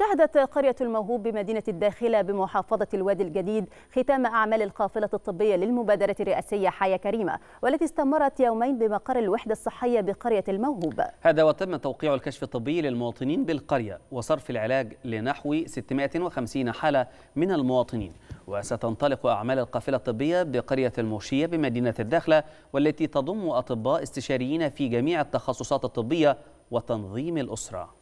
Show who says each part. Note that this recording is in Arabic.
Speaker 1: شهدت قرية الموهوب بمدينة الداخلة بمحافظة الوادي الجديد ختام أعمال القافلة الطبية للمبادرة الرئاسية حياة كريمة والتي استمرت يومين بمقر الوحدة الصحية بقرية الموهوب
Speaker 2: هذا وتم توقيع الكشف الطبي للمواطنين بالقرية وصرف العلاج لنحو 650 حالة من المواطنين وستنطلق أعمال القافلة الطبية بقرية الموشية بمدينة الداخلة والتي تضم أطباء استشاريين في جميع التخصصات الطبية وتنظيم الأسرة